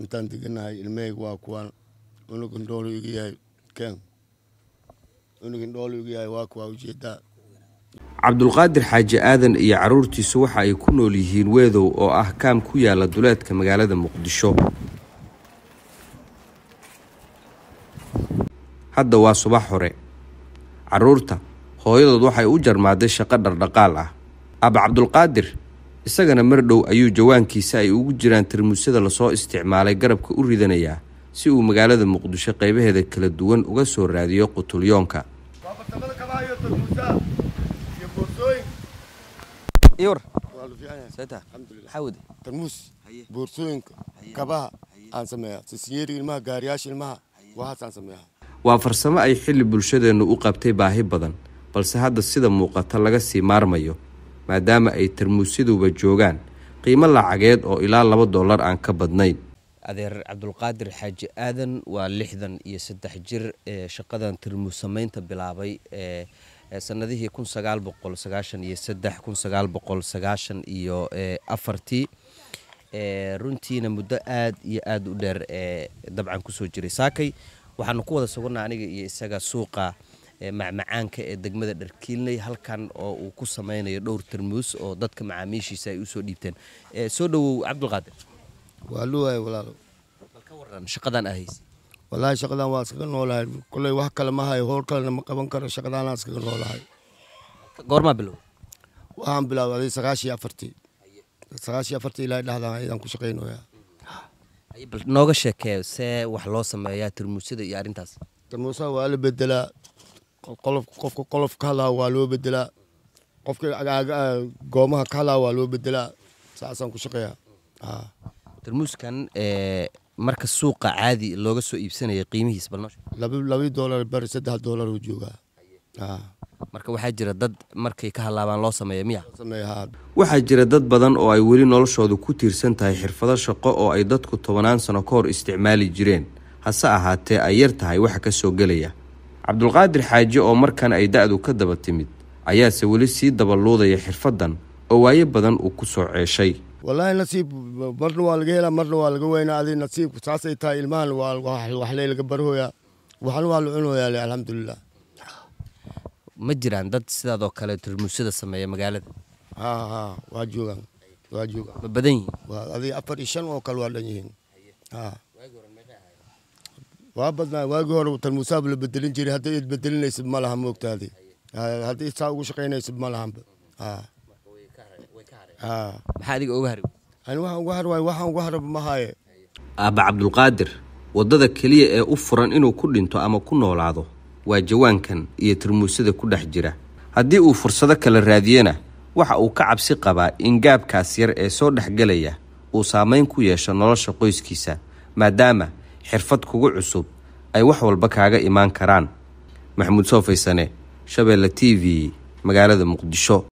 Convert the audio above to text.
intaan deganahay ilmeyg waa kuwaan cunugan dhoolu iga yahay keen cunugan dhoolu iga yahay waa kuwaa ujeedaa cabdulqaadir xaaji aadan iyo caruurtiisu waxa ay ku nool yihiin weedow oo ah kaam ku yaala duleedka magaalada muqdisho hadda waa subax hore caruurta hooyadood waxay u jarmaaday shaqo dhardhaqaal ah aba cabdulqaadir isagana mar dhow ayuu jawaankiisa ay ugu jiraan tarmuusyada lasoo isticmaalay garabka u ridanayaa si uu magaalada muqdisho qaybaheeda kala duwan uga soo raadiyo qutulyoonka waa farsamo ay xilli bulshadeennu u qabtay baahi badan balse hadda sida muuqata laga sii maarmayo maadaama ay tarmuusyaduba joogaan qiimo lacageed oo ilaa laba dollar aan ka badnayn adeer cabdulqaadir xaaji aadan waa lixdan iyo saddex jir ee shaqadan tarmuus bilaabay ee sanadihii kun sagaal boqol sagaashan iyo saddex kun sagaal boqol sagaashan iyo afartii runtiina muddo aad iyo aada u dheer ee dabcan kusoo jiray saakay waxaanu ku wada sugnaa aniga iyo isaga suuqa macmacaanka ee degmada dharkiilney halkan oo uu ku samaynayo dhowr tarmuus oo dadka macaamiishiisa ay usoo dhiibteen soo dhowow cabdulqaadir waa luwaay walaalo balka waran shaqadan ahays wallaahi shaqadaan waa iskaga noolahay kolley wax kale ma hayo howl kalena ma qaban karo shaqadaanaan iskaga noolahay goormaa bilow waxaan bilaawday sagaashiyo afartii sagaashiyo afartii ilaahay dhahdan ayadaan ku shaqaynoyaa bal nooga sheekee see wax loo sameeyaa tarmuusyada iyo arrintaas tarmuusaha waa la bedelaa qofka qolof ka hadlaa waa loo bedelaa qofka goomaha ka waa loo bedelaa saasaan ku shaqeeyaa tarmuuskan marka suuqa caadi looga soo iibsanaya qiimihiis balno labi bar saddex doolar uu joogaa marka waxaa jira dad markay ka halaabaan loo sameeya miya waxaa jira dad badan oo ay weli noloshoodu ku tiirsan tahay xirfado shaqo oo ay dadku tobanaan sano ka hor isticmaali jireen hase ahaatee ay yar tahay waxa ka soo gelaya cabdulqaadir xaaje oo markan ay da-du ka daba timid ayaase weli sii dabaluudaya xirfaddan oo waayo badan uu ku soo ceeshay wallaahi nasiib marna waa laga helaa marna waa laga weynaa adi nasiibku saasay tahay ilmahan waxley laga barhooyaa waxna waa la cunoyaa alxamdulilah ma jiraan dad sidaad oo kale turmuusada sameeya magaalada ha waa joogaan waa joogaan ma badan yihin adi afar iyo shan oo kale waa dhan yihiin waa badnaa waagii hore tan musaab la bedelin jiray hadda id bedelinaysid ma laha moogtaadi hadda id saa ugu shaqaynaysid ma lahanba aabba cabdulqaadir waddada keliya ee u furan inuu ku dhinto ama ku noolaado waa jawaankan iyo tirmuusada ku dhex jira haddii uu fursado kala raadiyana waxa uu ka cabsi qabaa in gaabkaas yar ee soo dhexgelaya uu saamayn ku yeesho nolosha qoyskiisa maadaama xirfad kugu cusub ay wax walba kaaga imaan karaan maxamuud soo faysane shabeelle t v magaalada muqdisho